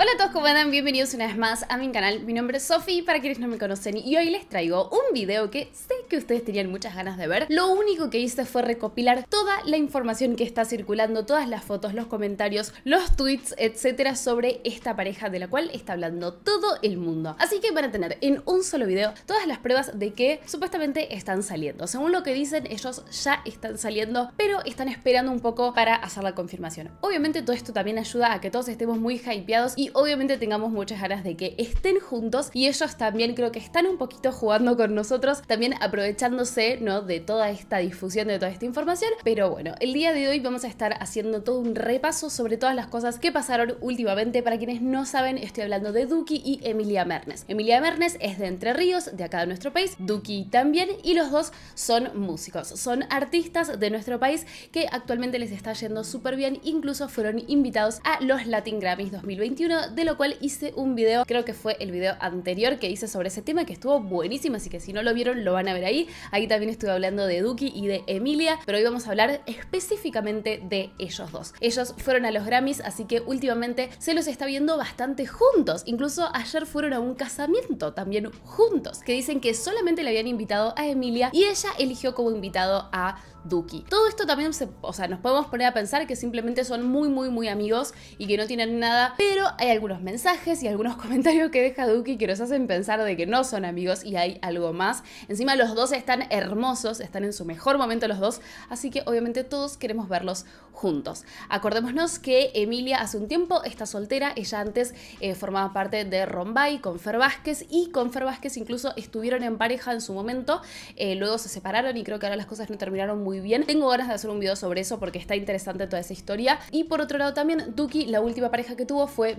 Hola a todos, ¿cómo andan? Bienvenidos una vez más a mi canal. Mi nombre es Sofi, para quienes no me conocen, y hoy les traigo un video que sé que ustedes tenían muchas ganas de ver. Lo único que hice fue recopilar toda la información que está circulando, todas las fotos, los comentarios, los tweets, etcétera, sobre esta pareja de la cual está hablando todo el mundo. Así que van a tener en un solo video todas las pruebas de que supuestamente están saliendo. Según lo que dicen, ellos ya están saliendo, pero están esperando un poco para hacer la confirmación. Obviamente todo esto también ayuda a que todos estemos muy hypeados y obviamente tengamos muchas ganas de que estén juntos y ellos también creo que están un poquito jugando con nosotros, también aprovechándose ¿no? de toda esta difusión, de toda esta información. Pero bueno, el día de hoy vamos a estar haciendo todo un repaso sobre todas las cosas que pasaron últimamente. Para quienes no saben, estoy hablando de Duki y Emilia Mernes. Emilia Mernes es de Entre Ríos, de acá de nuestro país, Duki también, y los dos son músicos, son artistas de nuestro país que actualmente les está yendo súper bien, incluso fueron invitados a los Latin Grammys 2021 de lo cual hice un video, creo que fue el video anterior que hice sobre ese tema, que estuvo buenísimo, así que si no lo vieron lo van a ver ahí. Ahí también estuve hablando de Duki y de Emilia, pero hoy vamos a hablar específicamente de ellos dos. Ellos fueron a los Grammys, así que últimamente se los está viendo bastante juntos. Incluso ayer fueron a un casamiento también juntos, que dicen que solamente le habían invitado a Emilia y ella eligió como invitado a Duki. Todo esto también se, o sea, nos podemos poner a pensar que simplemente son muy, muy, muy amigos y que no tienen nada, pero a algunos mensajes y algunos comentarios que deja Duki que nos hacen pensar de que no son amigos y hay algo más. Encima los dos están hermosos, están en su mejor momento los dos, así que obviamente todos queremos verlos juntos. Acordémonos que Emilia hace un tiempo está soltera, ella antes eh, formaba parte de Rombay con Fer Vázquez y con Fer Vázquez incluso estuvieron en pareja en su momento, eh, luego se separaron y creo que ahora las cosas no terminaron muy bien. Tengo ganas de hacer un video sobre eso porque está interesante toda esa historia. Y por otro lado también Duki, la última pareja que tuvo fue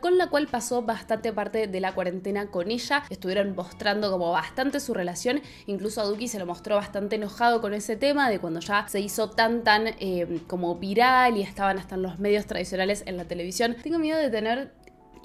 con la cual pasó bastante parte de la cuarentena con ella. Estuvieron mostrando como bastante su relación. Incluso a Duki se lo mostró bastante enojado con ese tema de cuando ya se hizo tan, tan eh, como viral y estaban hasta en los medios tradicionales en la televisión. Tengo miedo de tener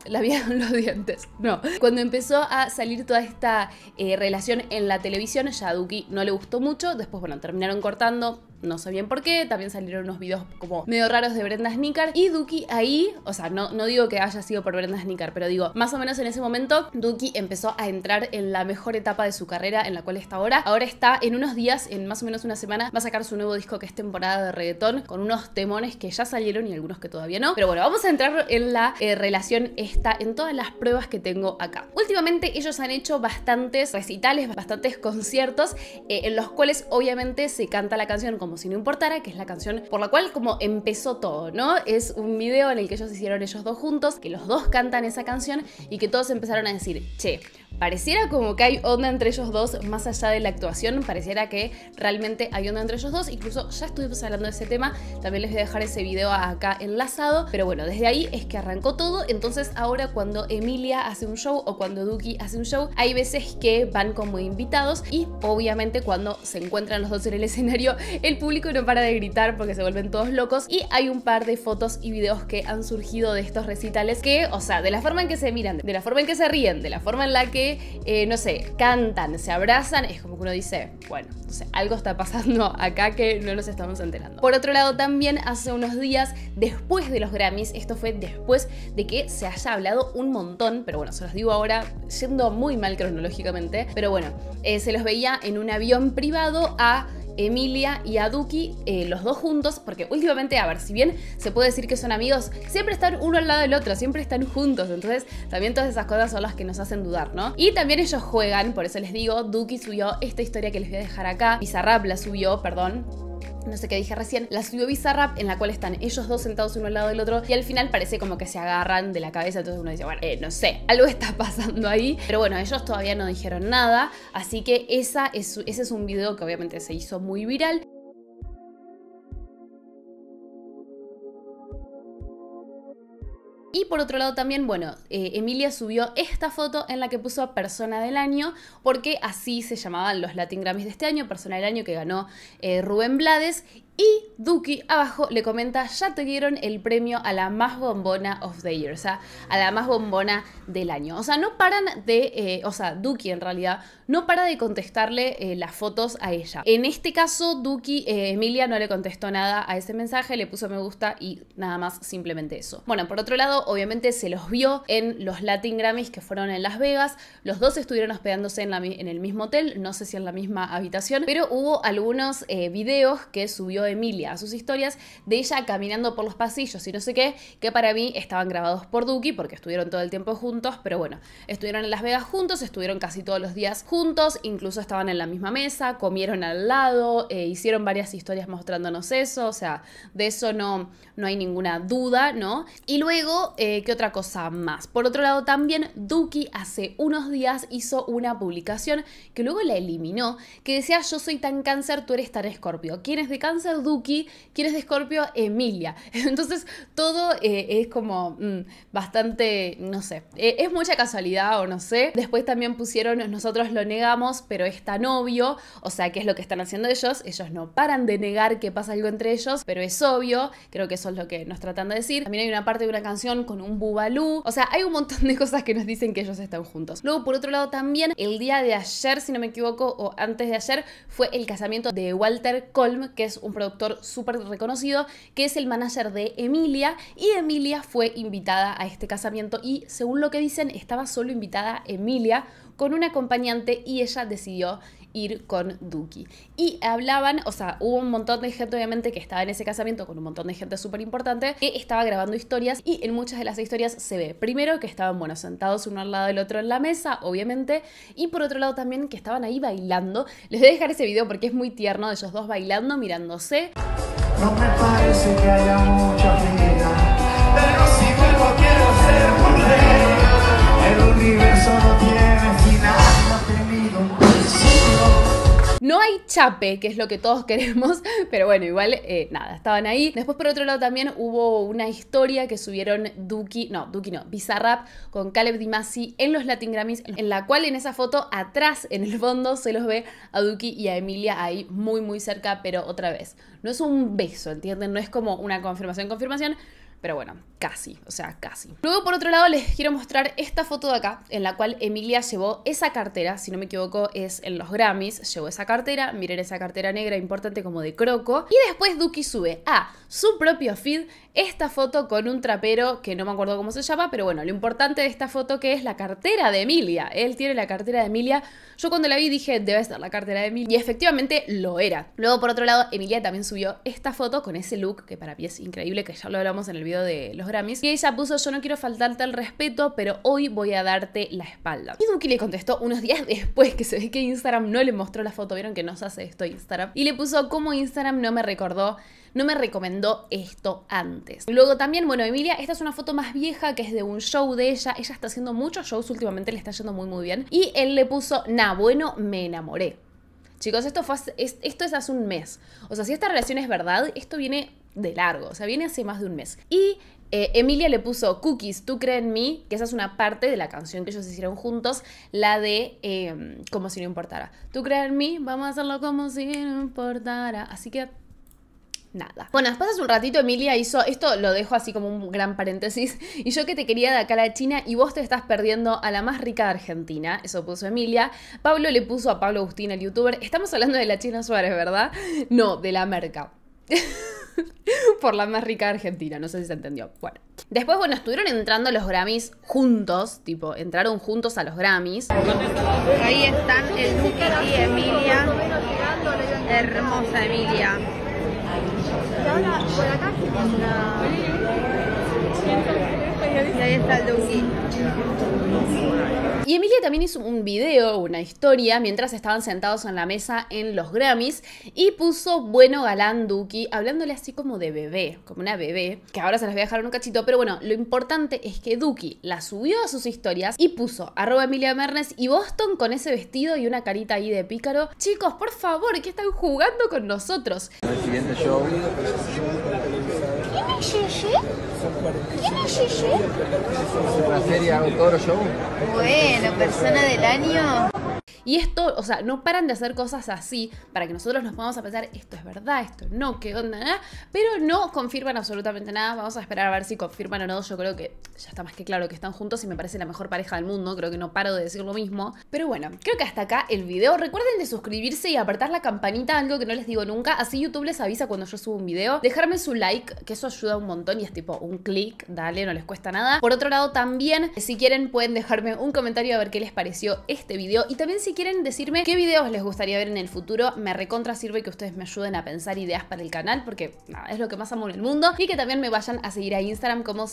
la vida con los dientes. No. Cuando empezó a salir toda esta eh, relación en la televisión, ya a Duki no le gustó mucho. Después, bueno, terminaron cortando no sé bien por qué. También salieron unos videos como medio raros de Brenda Snicker. Y Duki ahí, o sea, no, no digo que haya sido por Brenda Snicker, pero digo, más o menos en ese momento, Duki empezó a entrar en la mejor etapa de su carrera en la cual está ahora. Ahora está en unos días, en más o menos una semana, va a sacar su nuevo disco que es temporada de reggaetón, con unos temones que ya salieron y algunos que todavía no. Pero bueno, vamos a entrar en la eh, relación esta, en todas las pruebas que tengo acá. Últimamente ellos han hecho bastantes recitales, bastantes conciertos, eh, en los cuales obviamente se canta la canción como si no importara, que es la canción por la cual como empezó todo, ¿no? Es un video en el que ellos hicieron ellos dos juntos, que los dos cantan esa canción y que todos empezaron a decir, che, pareciera como que hay onda entre ellos dos, más allá de la actuación, pareciera que realmente hay onda entre ellos dos, incluso ya estuvimos hablando de ese tema, también les voy a dejar ese video acá enlazado, pero bueno, desde ahí es que arrancó todo, entonces ahora cuando Emilia hace un show o cuando Duki hace un show, hay veces que van como invitados y obviamente cuando se encuentran los dos en el escenario, el público no para de gritar porque se vuelven todos locos y hay un par de fotos y videos que han surgido de estos recitales que, o sea, de la forma en que se miran, de la forma en que se ríen, de la forma en la que eh, no sé, cantan, se abrazan, es como que uno dice, bueno, algo está pasando acá que no nos estamos enterando. Por otro lado, también hace unos días, después de los Grammys, esto fue después de que se haya hablado un montón, pero bueno, se los digo ahora, siendo muy mal cronológicamente, pero bueno, eh, se los veía en un avión privado a Emilia y a eh, los dos juntos, porque últimamente, a ver, si bien se puede decir que son amigos, siempre están uno al lado del otro, siempre están juntos, entonces también todas esas cosas son las que nos hacen dudar, ¿no? Y también ellos juegan, por eso les digo, Duki subió esta historia que les voy a dejar acá, Bizarrap la subió, perdón, no sé qué dije recién, la subió Bizarrap en la cual están ellos dos sentados uno al lado del otro y al final parece como que se agarran de la cabeza, entonces uno dice, bueno, eh, no sé, algo está pasando ahí, pero bueno, ellos todavía no dijeron nada, así que esa es, ese es un video que obviamente se hizo muy viral. Y por otro lado también, bueno, eh, Emilia subió esta foto en la que puso Persona del Año, porque así se llamaban los Latin Grammys de este año, Persona del Año que ganó eh, Rubén Blades. Y Duki abajo le comenta, ya te dieron el premio a la más bombona of the year, o sea, a la más bombona del año. O sea, no paran de, eh, o sea, Duki en realidad, no para de contestarle eh, las fotos a ella. En este caso, Duki, eh, Emilia no le contestó nada a ese mensaje, le puso me gusta y nada más, simplemente eso. Bueno, por otro lado, obviamente se los vio en los Latin Grammys que fueron en Las Vegas, los dos estuvieron hospedándose en el mismo hotel, no sé si en la misma habitación, pero hubo algunos videos que subió Emilia sus historias de ella caminando por los pasillos y no sé qué, que para mí estaban grabados por Duki porque estuvieron todo el tiempo juntos, pero bueno, estuvieron en Las Vegas juntos, estuvieron casi todos los días juntos, incluso estaban en la misma mesa, comieron al lado, eh, hicieron varias historias mostrándonos eso, o sea, de eso no, no hay ninguna duda, ¿no? Y luego, eh, ¿qué otra cosa más? Por otro lado, también Duki hace unos días hizo una publicación que luego la eliminó, que decía yo soy tan cáncer, tú eres tan escorpio. ¿Quién es de cáncer? Duki quién es de Escorpio, Emilia. Entonces todo eh, es como mm, bastante, no sé, e, es mucha casualidad o no sé. Después también pusieron, nosotros lo negamos, pero es tan obvio, o sea, ¿qué es lo que están haciendo ellos? Ellos no paran de negar que pasa algo entre ellos, pero es obvio, creo que eso es lo que nos tratan de decir. También hay una parte de una canción con un bubalú, o sea, hay un montón de cosas que nos dicen que ellos están juntos. Luego, por otro lado, también el día de ayer, si no me equivoco, o antes de ayer, fue el casamiento de Walter Colm, que es un productor súper reconocido, que es el manager de Emilia, y Emilia fue invitada a este casamiento y según lo que dicen estaba solo invitada Emilia con un acompañante y ella decidió ir con Duki. Y hablaban, o sea, hubo un montón de gente obviamente que estaba en ese casamiento con un montón de gente súper importante que estaba grabando historias y en muchas de las historias se ve, primero que estaban, bueno, sentados uno al lado del otro en la mesa, obviamente, y por otro lado también que estaban ahí bailando. Les voy a dejar ese video porque es muy tierno de ellos dos bailando, mirándose. No me parece que haya mucha vida, pero si vuelvo quiero ser chape, que es lo que todos queremos, pero bueno, igual, eh, nada, estaban ahí. Después, por otro lado, también hubo una historia que subieron Duki, no, Duki no, Bizarrap con Caleb Dimasi en los Latin Grammys, en la cual en esa foto, atrás, en el fondo, se los ve a Duki y a Emilia ahí muy, muy cerca, pero otra vez, no es un beso, ¿entienden? No es como una confirmación, confirmación, pero bueno, casi, o sea, casi. Luego, por otro lado, les quiero mostrar esta foto de acá, en la cual Emilia llevó esa cartera, si no me equivoco, es en los Grammys, llevó esa cartera, miren esa cartera negra importante como de croco, y después Duki sube a su propio feed esta foto con un trapero que no me acuerdo cómo se llama, pero bueno, lo importante de esta foto que es la cartera de Emilia. Él tiene la cartera de Emilia. Yo cuando la vi dije, debe ser la cartera de Emilia. Y efectivamente lo era. Luego, por otro lado, Emilia también subió esta foto con ese look, que para mí es increíble, que ya lo hablamos en el video de los Grammys. Y ella puso, yo no quiero faltarte al respeto, pero hoy voy a darte la espalda. Y Duki le contestó unos días después que se ve que Instagram no le mostró la foto, vieron que no se hace esto Instagram. Y le puso, como Instagram no me recordó, no me recomendó esto antes. Luego también, bueno, Emilia, esta es una foto más vieja que es de un show de ella. Ella está haciendo muchos shows últimamente, le está yendo muy muy bien. Y él le puso, na bueno, me enamoré. Chicos, esto, es, esto es hace un mes. O sea, si esta relación es verdad, esto viene de largo, o sea, viene hace más de un mes. Y eh, Emilia le puso Cookies, tú crees en mí, que esa es una parte de la canción que ellos hicieron juntos, la de eh, Como si no importara. Tú crees en mí, vamos a hacerlo como si no importara. Así que nada. Bueno, después un ratito Emilia hizo, esto lo dejo así como un gran paréntesis, y yo que te quería de acá a la China y vos te estás perdiendo a la más rica de Argentina, eso puso Emilia. Pablo le puso a Pablo Agustín, el youtuber, estamos hablando de la China Suárez, ¿verdad? No, de la merca. por la más rica de Argentina, no sé si se entendió. Bueno. Después, bueno, estuvieron entrando a los Grammys juntos, tipo, entraron juntos a los Grammys. Ahí están el Duque y Emilia. Hermosa Emilia. Y ahora por acá se una... Y Emilia también hizo un video, una historia, mientras estaban sentados en la mesa en los Grammys y puso bueno galán Duki, hablándole así como de bebé, como una bebé, que ahora se las voy a dejar un cachito, pero bueno, lo importante es que Duki la subió a sus historias y puso arroba Emilia Mernes y Boston con ese vestido y una carita ahí de pícaro. Chicos, por favor, que están jugando con nosotros? llegué? ¿Quién es Yeye? La feria Toro Show. Bueno, persona del año. Y esto, o sea, no paran de hacer cosas así para que nosotros nos podamos a pensar, esto es verdad, esto no, qué onda, nada, ¿eh? pero no confirman absolutamente nada. Vamos a esperar a ver si confirman o no. Yo creo que ya está más que claro que están juntos y me parece la mejor pareja del mundo. Creo que no paro de decir lo mismo. Pero bueno, creo que hasta acá el video. Recuerden de suscribirse y apretar la campanita, algo que no les digo nunca. Así YouTube les avisa cuando yo subo un video. Dejarme su like, que eso ayuda un montón y es tipo un clic, dale, no les cuesta nada. Por otro lado, también, si quieren, pueden dejarme un comentario a ver qué les pareció este video. Y también si si quieren decirme qué videos les gustaría ver en el futuro, me recontra sirve que ustedes me ayuden a pensar ideas para el canal porque es lo que más amo en el mundo y que también me vayan a seguir a Instagram como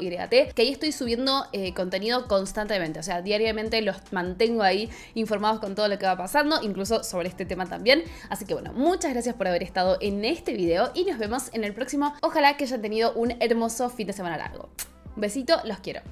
irate, que ahí estoy subiendo eh, contenido constantemente, o sea, diariamente los mantengo ahí informados con todo lo que va pasando, incluso sobre este tema también. Así que bueno, muchas gracias por haber estado en este video y nos vemos en el próximo. Ojalá que hayan tenido un hermoso fin de semana largo. Un besito, los quiero.